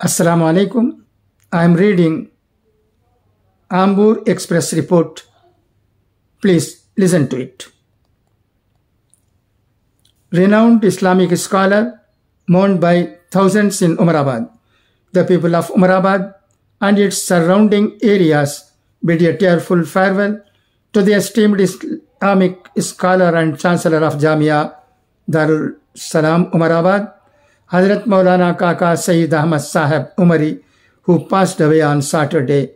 Assalamu alaikum. I am reading Ambur Express report. Please listen to it. Renowned Islamic scholar, mourned by thousands in Umarabad. The people of Umarabad and its surrounding areas bid a tearful farewell to the esteemed Islamic scholar and Chancellor of Jamia Darul Salam Umarabad Hazrat Maulana Kaka Sayyid Ahmad Sahib Umari, who passed away on Saturday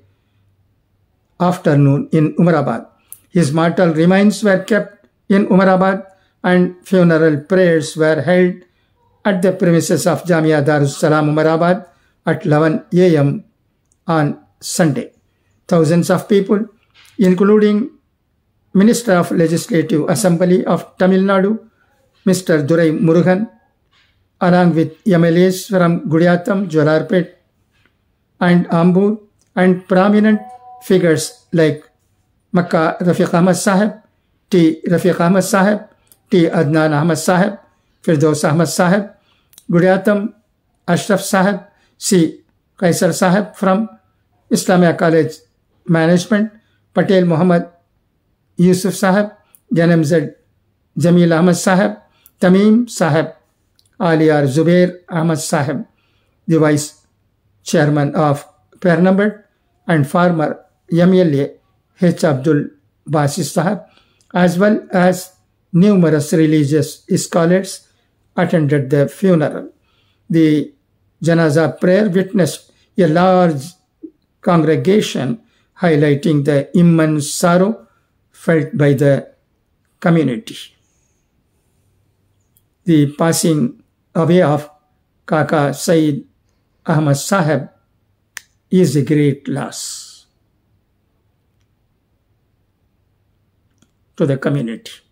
afternoon in Umarabad. His mortal remains were kept in Umarabad and funeral prayers were held at the premises of Jamia Darussalam Umarabad at 11 a.m. on Sunday. Thousands of people, including Minister of Legislative Assembly of Tamil Nadu, Mr. Durai Murugan, along with MLAs from Gudiatham, Jolarpet, and Ambur, and prominent figures like Makkah Rafiq Ahmad Sahib, T. Rafiq Ahmad Sahib, T. Adnan Ahmad Sahib, Firdaus Ahmad Sahib, Gudiyatam Ashraf Sahib, C. Kaisar Sahib from Islamia College Management, Patel Muhammad Yusuf Sahib, Janem Z. Jamil Ahmad Sahib, Tamim Sahib, Aliyar Zubair Ahmad Sahib, the Vice Chairman of Pernambuco, and former MLA H. Abdul Basis Sahib, as well as numerous religious scholars attended the funeral. The Janaza prayer witnessed a large congregation highlighting the immense sorrow felt by the community. The passing aware of Kaka Said Ahmad Sahib is a great loss to the community.